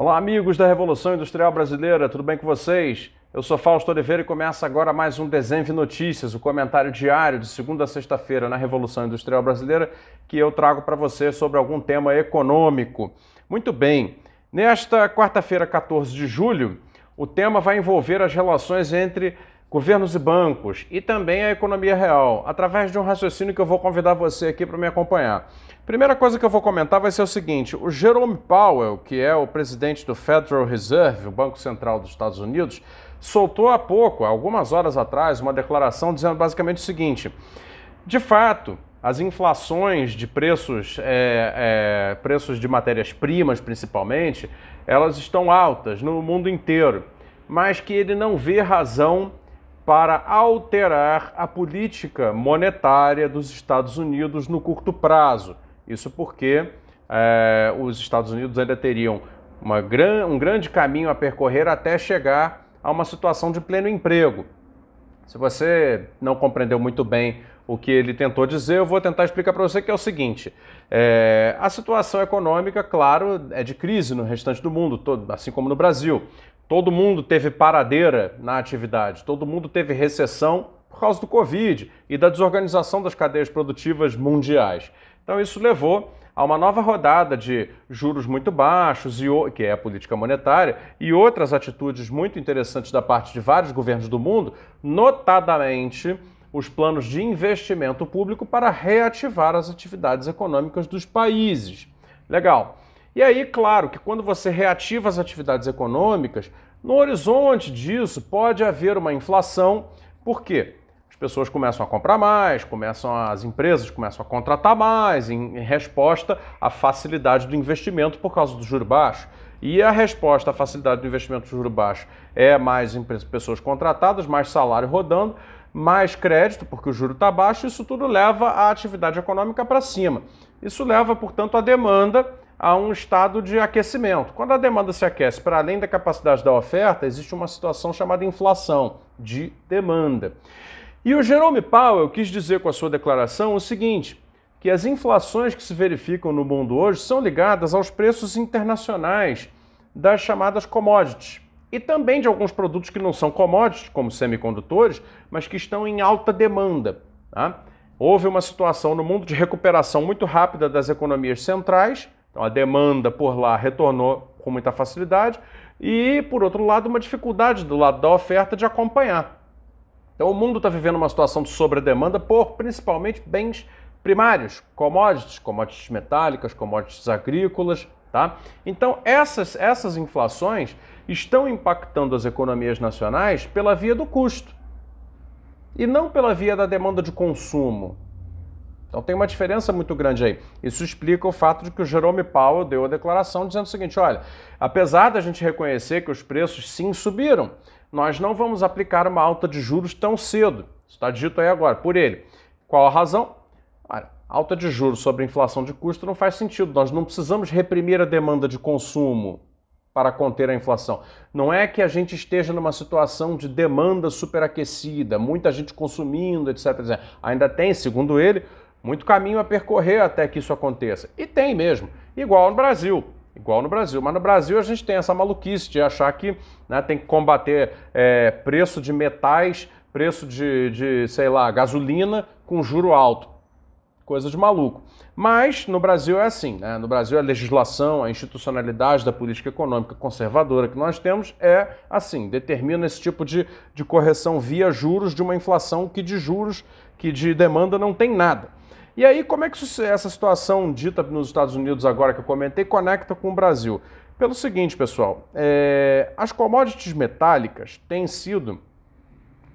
Olá, amigos da Revolução Industrial Brasileira, tudo bem com vocês? Eu sou Fausto Oliveira e começa agora mais um Desenve Notícias, o comentário diário de segunda a sexta-feira na Revolução Industrial Brasileira, que eu trago para você sobre algum tema econômico. Muito bem, nesta quarta-feira, 14 de julho, o tema vai envolver as relações entre governos e bancos e também a economia real, através de um raciocínio que eu vou convidar você aqui para me acompanhar. Primeira coisa que eu vou comentar vai ser o seguinte: o Jerome Powell, que é o presidente do Federal Reserve, o Banco Central dos Estados Unidos, soltou há pouco, algumas horas atrás, uma declaração dizendo basicamente o seguinte: de fato, as inflações de preços, é, é, preços de matérias-primas principalmente, elas estão altas no mundo inteiro, mas que ele não vê razão para alterar a política monetária dos Estados Unidos no curto prazo. Isso porque eh, os Estados Unidos ainda teriam gran, um grande caminho a percorrer até chegar a uma situação de pleno emprego. Se você não compreendeu muito bem o que ele tentou dizer, eu vou tentar explicar para você que é o seguinte: é, a situação econômica, claro, é de crise no restante do mundo, todo, assim como no Brasil. Todo mundo teve paradeira na atividade, todo mundo teve recessão por causa do Covid e da desorganização das cadeias produtivas mundiais. Então, isso levou a uma nova rodada de juros muito baixos, que é a política monetária, e outras atitudes muito interessantes da parte de vários governos do mundo, notadamente os planos de investimento público para reativar as atividades econômicas dos países. Legal. E aí, claro, que quando você reativa as atividades econômicas, no horizonte disso pode haver uma inflação, por quê? As pessoas começam a comprar mais, começam as empresas começam a contratar mais em resposta à facilidade do investimento por causa do juro baixo. E a resposta à facilidade do investimento do juro baixo é mais pessoas contratadas, mais salário rodando, mais crédito, porque o juro está baixo, isso tudo leva a atividade econômica para cima. Isso leva, portanto, à demanda a um estado de aquecimento. Quando a demanda se aquece para além da capacidade da oferta, existe uma situação chamada inflação de demanda. E o Jerome Powell quis dizer com a sua declaração o seguinte: que as inflações que se verificam no mundo hoje são ligadas aos preços internacionais das chamadas commodities e também de alguns produtos que não são commodities, como semicondutores, mas que estão em alta demanda. Tá? Houve uma situação no mundo de recuperação muito rápida das economias centrais então a demanda por lá retornou com muita facilidade e, por outro lado, uma dificuldade do lado da oferta de acompanhar. Então o mundo está vivendo uma situação de sobredemanda por principalmente bens primários, commodities, commodities metálicas, commodities agrícolas, tá? Então essas essas inflações estão impactando as economias nacionais pela via do custo e não pela via da demanda de consumo. Então tem uma diferença muito grande aí. Isso explica o fato de que o Jerome Powell deu a declaração dizendo o seguinte: olha, apesar da gente reconhecer que os preços sim subiram, nós não vamos aplicar uma alta de juros tão cedo. Está dito aí agora por ele. Qual a razão? Olha, alta de juros sobre inflação de custo não faz sentido. Nós não precisamos reprimir a demanda de consumo para conter a inflação. Não é que a gente esteja numa situação de demanda superaquecida, muita gente consumindo, etc. etc. Ainda tem, segundo ele, muito caminho a percorrer até que isso aconteça. E tem mesmo, igual no Brasil. Igual no Brasil. Mas no Brasil a gente tem essa maluquice de achar que né, tem que combater é, preço de metais, preço de, de, sei lá, gasolina com juro alto. Coisa de maluco. Mas no Brasil é assim, né? No Brasil a legislação, a institucionalidade da política econômica conservadora que nós temos é assim, determina esse tipo de, de correção via juros de uma inflação que de juros, que de demanda não tem nada. E aí, como é que isso, essa situação dita nos Estados Unidos agora que eu comentei conecta com o Brasil? Pelo seguinte, pessoal, é, as commodities metálicas têm sido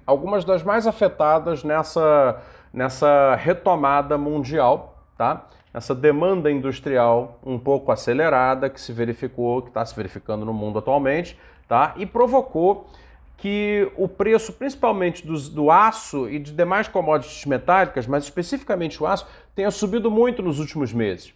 algumas das mais afetadas nessa, nessa retomada mundial, tá? Essa demanda industrial um pouco acelerada que se verificou, que está se verificando no mundo atualmente, tá? E provocou que o preço, principalmente do, do aço e de demais commodities metálicas, mas especificamente o aço, tenha subido muito nos últimos meses.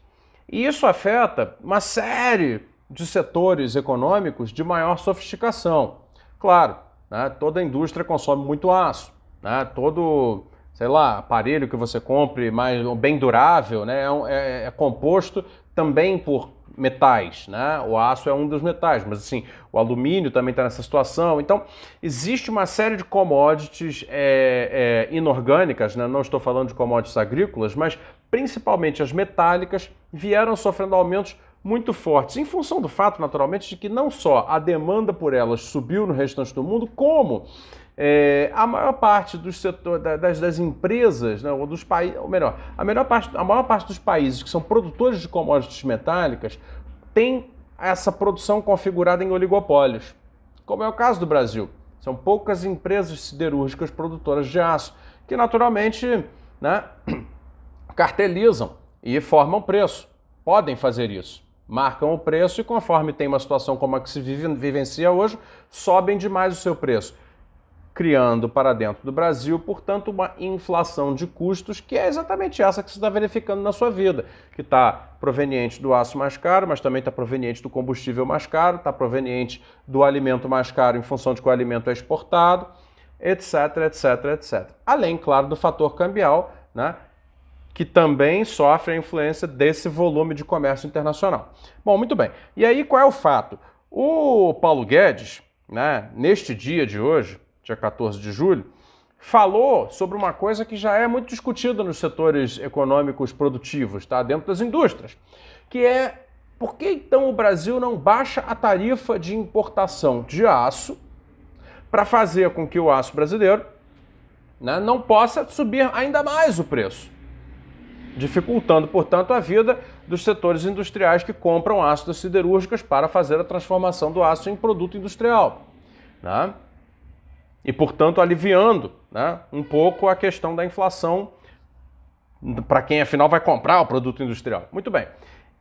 E isso afeta uma série de setores econômicos de maior sofisticação. Claro, né, toda a indústria consome muito aço, né, todo, sei lá, aparelho que você compre mais bem durável né, é, é, é composto também por metais, né? O aço é um dos metais, mas assim, o alumínio também está nessa situação. Então, existe uma série de commodities é, é, inorgânicas, né? não estou falando de commodities agrícolas, mas principalmente as metálicas vieram sofrendo aumentos muito fortes, em função do fato, naturalmente, de que não só a demanda por elas subiu no restante do mundo, como é, a maior parte dos setor, das, das empresas, né, ou dos países, ou melhor, a, melhor parte, a maior parte dos países que são produtores de commodities metálicas tem essa produção configurada em oligopólios, como é o caso do Brasil. São poucas empresas siderúrgicas produtoras de aço, que naturalmente né, cartelizam e formam preço. Podem fazer isso. Marcam o preço e, conforme tem uma situação como a que se vivencia hoje, sobem demais o seu preço criando para dentro do Brasil, portanto, uma inflação de custos que é exatamente essa que você está verificando na sua vida, que está proveniente do aço mais caro, mas também está proveniente do combustível mais caro, está proveniente do alimento mais caro em função de que o alimento é exportado, etc, etc, etc. Além, claro, do fator cambial, né, que também sofre a influência desse volume de comércio internacional. Bom, muito bem. E aí qual é o fato? O Paulo Guedes, né, neste dia de hoje, dia 14 de julho, falou sobre uma coisa que já é muito discutida nos setores econômicos produtivos, tá? dentro das indústrias, que é por que então o Brasil não baixa a tarifa de importação de aço para fazer com que o aço brasileiro né, não possa subir ainda mais o preço, dificultando, portanto, a vida dos setores industriais que compram aço das siderúrgicas para fazer a transformação do aço em produto industrial. Né? e, portanto, aliviando né, um pouco a questão da inflação para quem afinal vai comprar o produto industrial. Muito bem.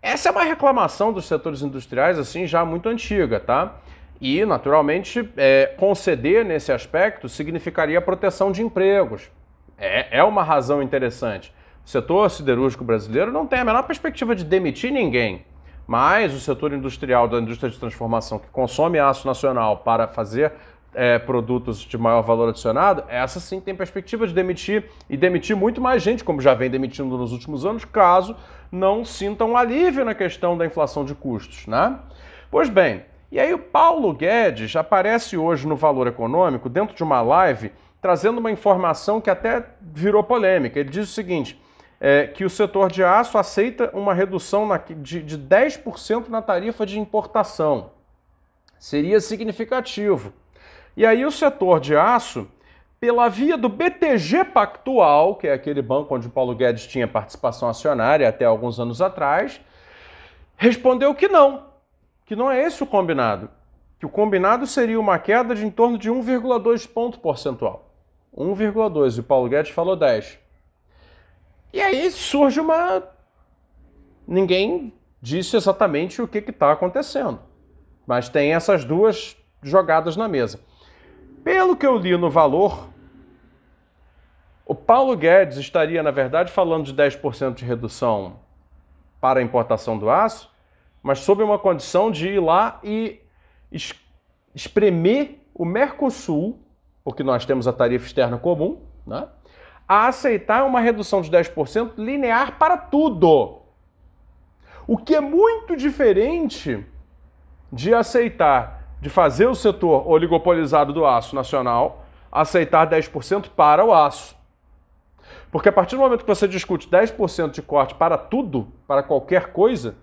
Essa é uma reclamação dos setores industriais assim já muito antiga, tá? E, naturalmente, é, conceder nesse aspecto significaria proteção de empregos. É, é uma razão interessante. O setor siderúrgico brasileiro não tem a menor perspectiva de demitir ninguém, mas o setor industrial, da indústria de transformação, que consome aço nacional para fazer é, produtos de maior valor adicionado, essa sim tem perspectiva de demitir e demitir muito mais gente, como já vem demitindo nos últimos anos, caso não sintam um alívio na questão da inflação de custos, né? Pois bem, e aí o Paulo Guedes aparece hoje no Valor Econômico, dentro de uma live, trazendo uma informação que até virou polêmica. Ele diz o seguinte: é, que o setor de aço aceita uma redução na, de, de 10% na tarifa de importação. Seria significativo. E aí o setor de aço, pela via do BTG Pactual, que é aquele banco onde o Paulo Guedes tinha participação acionária até alguns anos atrás, respondeu que não, que não é esse o combinado, que o combinado seria uma queda de em torno de 1,2 ponto percentual. 1,2 e o Paulo Guedes falou 10. E aí surge uma ninguém disse exatamente o que está acontecendo. Mas tem essas duas jogadas na mesa. Pelo que eu li no valor, o Paulo Guedes estaria, na verdade, falando de 10% de redução para a importação do aço, mas sob uma condição de ir lá e espremer o Mercosul, porque nós temos a tarifa externa comum, né, a aceitar uma redução de 10% linear para tudo. O que é muito diferente de aceitar de fazer o setor oligopolizado do aço nacional aceitar 10% para o aço. Porque a partir do momento que você discute 10% de corte para tudo, para qualquer coisa,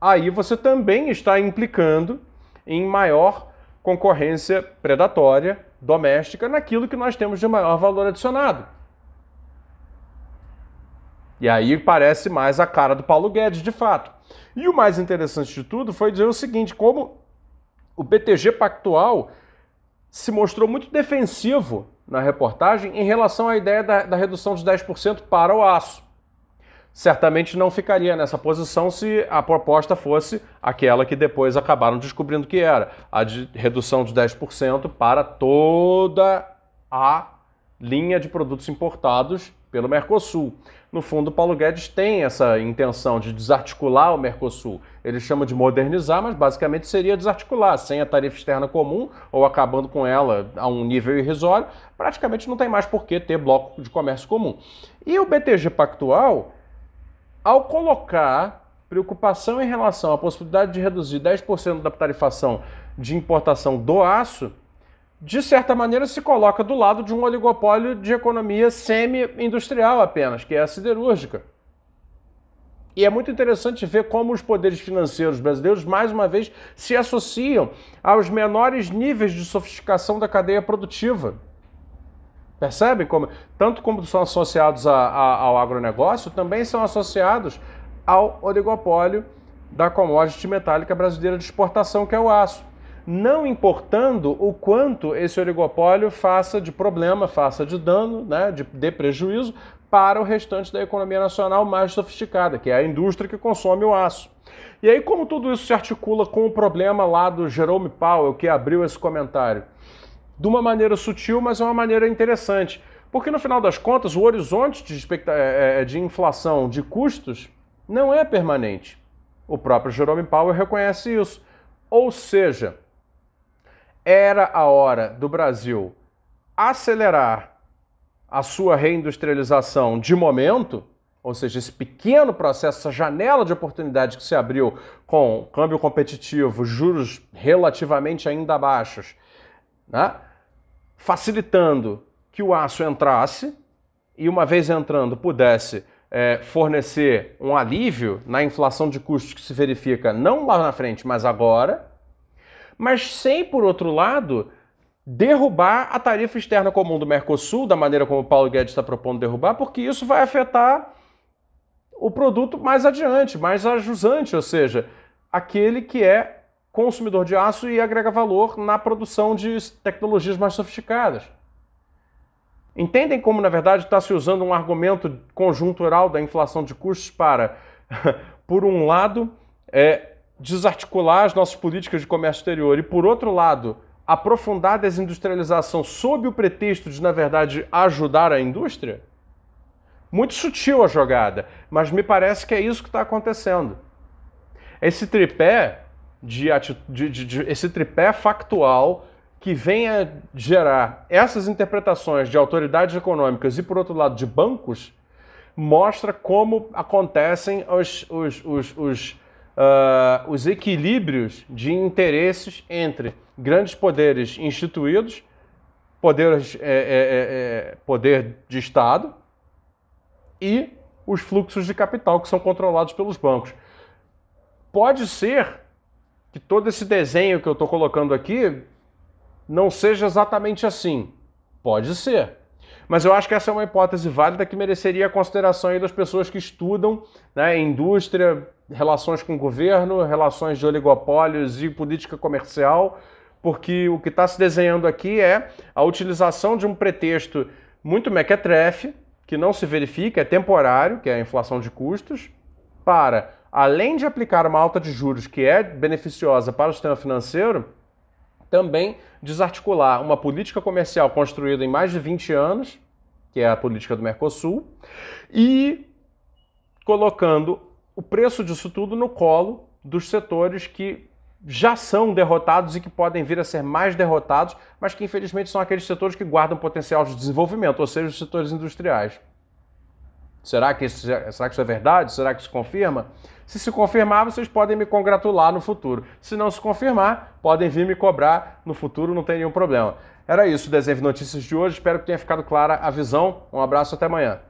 aí você também está implicando em maior concorrência predatória doméstica naquilo que nós temos de maior valor adicionado. E aí parece mais a cara do Paulo Guedes, de fato. E o mais interessante de tudo foi dizer o seguinte: como o BTG Pactual se mostrou muito defensivo na reportagem em relação à ideia da, da redução de 10% para o aço. Certamente não ficaria nessa posição se a proposta fosse aquela que depois acabaram descobrindo que era, a de redução de 10% para toda a linha de produtos importados pelo Mercosul. No fundo, Paulo Guedes tem essa intenção de desarticular o Mercosul. Ele chama de modernizar, mas basicamente seria desarticular, sem a tarifa externa comum ou acabando com ela a um nível irrisório, praticamente não tem mais por que ter bloco de comércio comum. E o BTG Pactual, ao colocar preocupação em relação à possibilidade de reduzir 10% da tarifação de importação do aço, de certa maneira, se coloca do lado de um oligopólio de economia semi-industrial apenas, que é a siderúrgica. E é muito interessante ver como os poderes financeiros brasileiros, mais uma vez, se associam aos menores níveis de sofisticação da cadeia produtiva. Percebe como, tanto como são associados a, a, ao agronegócio, também são associados ao oligopólio da commodity metálica brasileira de exportação, que é o aço não importando o quanto esse oligopólio faça de problema, faça de dano, né, de, de prejuízo para o restante da economia nacional mais sofisticada, que é a indústria que consome o aço. E aí, como tudo isso se articula com o problema lá do Jerome Powell, que abriu esse comentário? De uma maneira sutil, mas é uma maneira interessante. Porque no final das contas, o horizonte de, é, é, é, de inflação de custos não é permanente. O próprio Jerome Powell reconhece isso. Ou seja, era a hora do Brasil acelerar a sua reindustrialização de momento, ou seja, esse pequeno processo, essa janela de oportunidade que se abriu com câmbio competitivo, juros relativamente ainda baixos, né? facilitando que o aço entrasse e, uma vez entrando, pudesse é, fornecer um alívio na inflação de custos que se verifica não lá na frente, mas agora mas sem, por outro lado, derrubar a tarifa externa comum do Mercosul, da maneira como o Paulo Guedes está propondo derrubar, porque isso vai afetar o produto mais adiante, mais ajusante, ou seja, aquele que é consumidor de aço e agrega valor na produção de tecnologias mais sofisticadas. Entendem como, na verdade, está se usando um argumento conjuntural da inflação de custos para, por um lado, é, desarticular as nossas políticas de comércio exterior e, por outro lado, aprofundar a desindustrialização sob o pretexto de, na verdade, ajudar a indústria? Muito sutil a jogada, mas me parece que é isso que está acontecendo. Esse tripé de, de, de, de, esse tripé factual que venha gerar essas interpretações de autoridades econômicas e, por outro lado, de bancos, mostra como acontecem os, os, os, os uh, os equilíbrios de interesses entre grandes poderes instituídos, poderes, é, é, é, é, poder de Estado e os fluxos de capital que são controlados pelos bancos. Pode ser que todo esse desenho que eu estou colocando aqui não seja exatamente assim. Pode ser. Mas eu acho que essa é uma hipótese válida que mereceria a consideração das pessoas que estudam né, indústria, relações com o governo, relações de oligopólios e política comercial, porque o que está se desenhando aqui é a utilização de um pretexto muito mequetrefe, que não se verifica, é temporário, que é a inflação de custos, para, além de aplicar uma alta de juros que é beneficiosa para o sistema financeiro, também desarticular uma política comercial construída em mais de 20 anos, que é a política do Mercosul, e colocando o preço disso tudo no colo dos setores que já são derrotados e que podem vir a ser mais derrotados, mas que infelizmente são aqueles setores que guardam potencial de desenvolvimento, ou seja, os setores industriais. Será que isso, será que isso é verdade? Será que isso confirma? Se se confirmar, vocês podem me congratular no futuro. Se não se confirmar, podem vir me cobrar no futuro, não tem nenhum problema. Era isso o Desenho de Notícias de hoje. Espero que tenha ficado clara a visão. Um abraço, até amanhã.